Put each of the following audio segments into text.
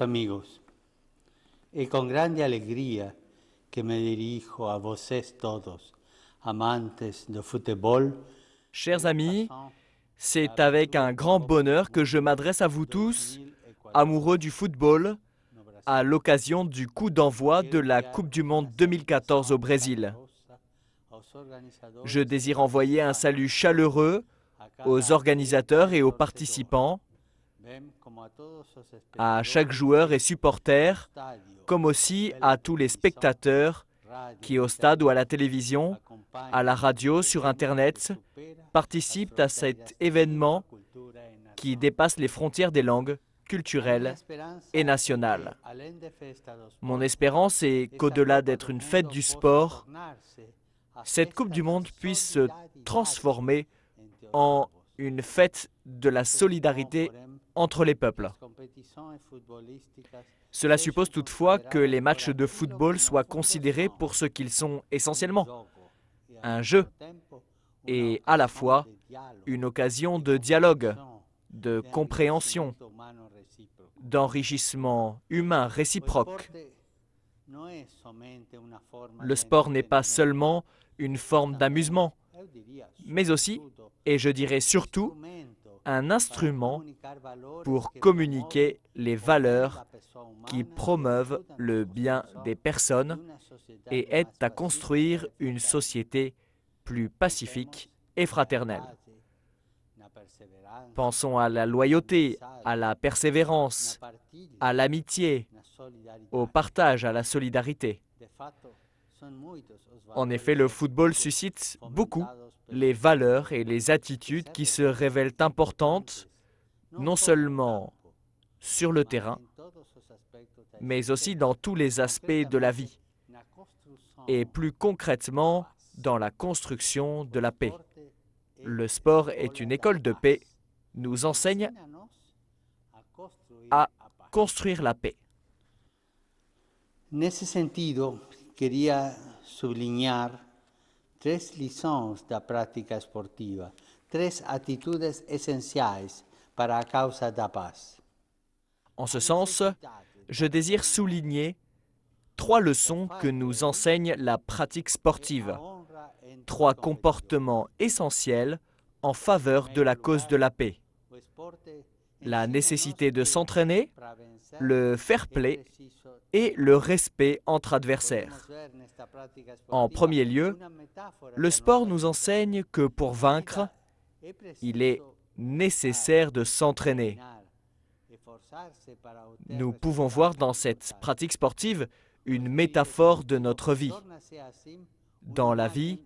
amigos, amantes Chers amis, c'est avec un grand bonheur que je m'adresse à vous tous, amoureux du football, à l'occasion du coup d'envoi de la Coupe du Monde 2014 au Brésil. Je désire envoyer un salut chaleureux aux organisateurs et aux participants, à chaque joueur et supporter, comme aussi à tous les spectateurs qui, au stade ou à la télévision, à la radio, sur Internet, participent à cet événement qui dépasse les frontières des langues culturelles et nationales. Mon espérance est qu'au-delà d'être une fête du sport, cette Coupe du Monde puisse se transformer en une fête de la solidarité entre les peuples. Cela suppose toutefois que les matchs de football soient considérés pour ce qu'ils sont essentiellement, un jeu et à la fois une occasion de dialogue, de compréhension, d'enrichissement humain réciproque. Le sport n'est pas seulement une forme d'amusement, mais aussi, et je dirais surtout, un instrument pour communiquer les valeurs qui promeuvent le bien des personnes et aident à construire une société plus pacifique et fraternelle. Pensons à la loyauté, à la persévérance, à l'amitié, au partage, à la solidarité. En effet, le football suscite beaucoup les valeurs et les attitudes qui se révèlent importantes non seulement sur le terrain, mais aussi dans tous les aspects de la vie, et plus concrètement dans la construction de la paix. Le sport est une école de paix, nous enseigne à construire la paix. En ce sens, je souligner en ce sens, je désire souligner trois leçons que nous enseigne la pratique sportive, trois comportements essentiels en faveur de la cause de la paix. La nécessité de s'entraîner, le fair play et le respect entre adversaires. En premier lieu, le sport nous enseigne que pour vaincre, il est nécessaire de s'entraîner. Nous pouvons voir dans cette pratique sportive une métaphore de notre vie. Dans la vie,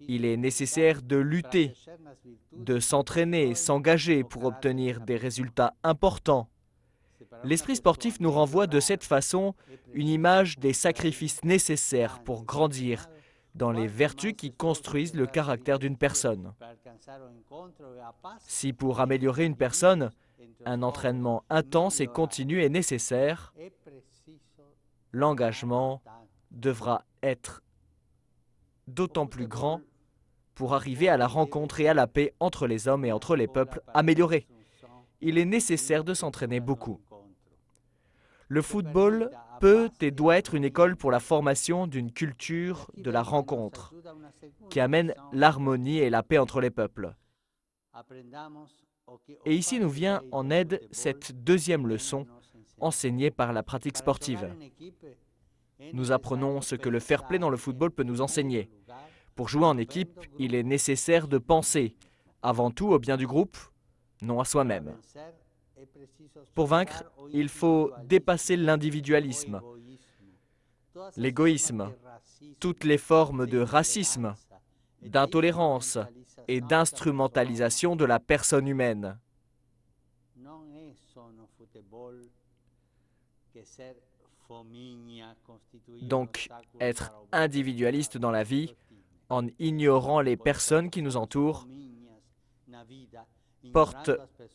il est nécessaire de lutter, de s'entraîner, s'engager pour obtenir des résultats importants. L'esprit sportif nous renvoie de cette façon une image des sacrifices nécessaires pour grandir dans les vertus qui construisent le caractère d'une personne. Si pour améliorer une personne, un entraînement intense et continu est nécessaire, l'engagement devra être d'autant plus grand pour arriver à la rencontre et à la paix entre les hommes et entre les peuples améliorés. Il est nécessaire de s'entraîner beaucoup. Le football peut et doit être une école pour la formation d'une culture de la rencontre qui amène l'harmonie et la paix entre les peuples. Et ici nous vient en aide cette deuxième leçon enseignée par la pratique sportive. Nous apprenons ce que le fair play dans le football peut nous enseigner. Pour jouer en équipe, il est nécessaire de penser avant tout au bien du groupe, non à soi-même. Pour vaincre, il faut dépasser l'individualisme, l'égoïsme, toutes les formes de racisme, d'intolérance et d'instrumentalisation de la personne humaine. Donc, être individualiste dans la vie en ignorant les personnes qui nous entourent porte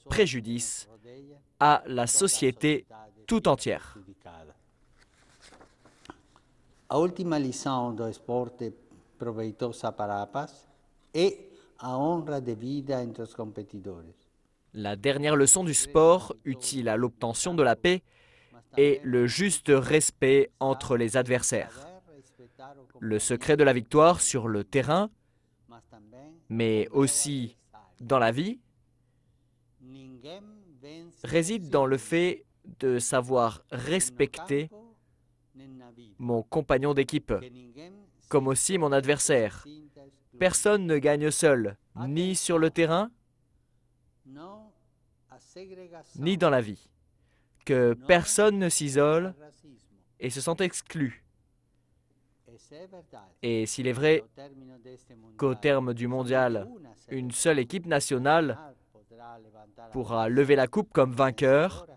préjudice à la société tout entière. La dernière leçon du sport, utile à l'obtention de la paix, est le juste respect entre les adversaires. Le secret de la victoire sur le terrain, mais aussi dans la vie, réside dans le fait de savoir respecter mon compagnon d'équipe, comme aussi mon adversaire. Personne ne gagne seul, ni sur le terrain, ni dans la vie. Que personne ne s'isole et se sente exclu. Et s'il est vrai qu'au terme du mondial, une seule équipe nationale pourra euh, lever la coupe comme vainqueur.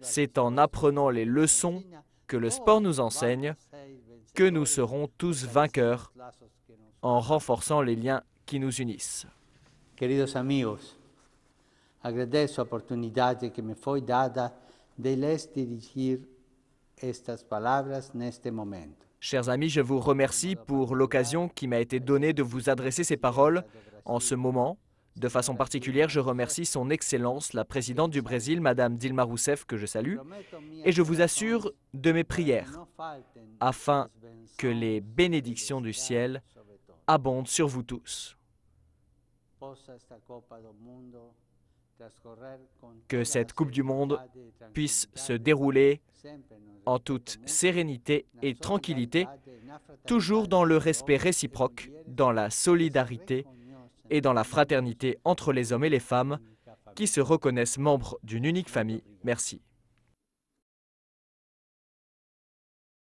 C'est en apprenant les leçons que le sport nous enseigne que nous serons tous vainqueurs en renforçant les liens qui nous unissent. Chers amis, je vous remercie pour l'occasion qui m'a été donnée de vous adresser ces paroles en ce moment. De façon particulière, je remercie Son Excellence, la présidente du Brésil, Madame Dilma Rousseff, que je salue, et je vous assure de mes prières, afin que les bénédictions du ciel abondent sur vous tous. Que cette Coupe du Monde puisse se dérouler en toute sérénité et tranquillité, toujours dans le respect réciproque, dans la solidarité, et dans la fraternité entre les hommes et les femmes qui se reconnaissent membres d'une unique famille. Merci.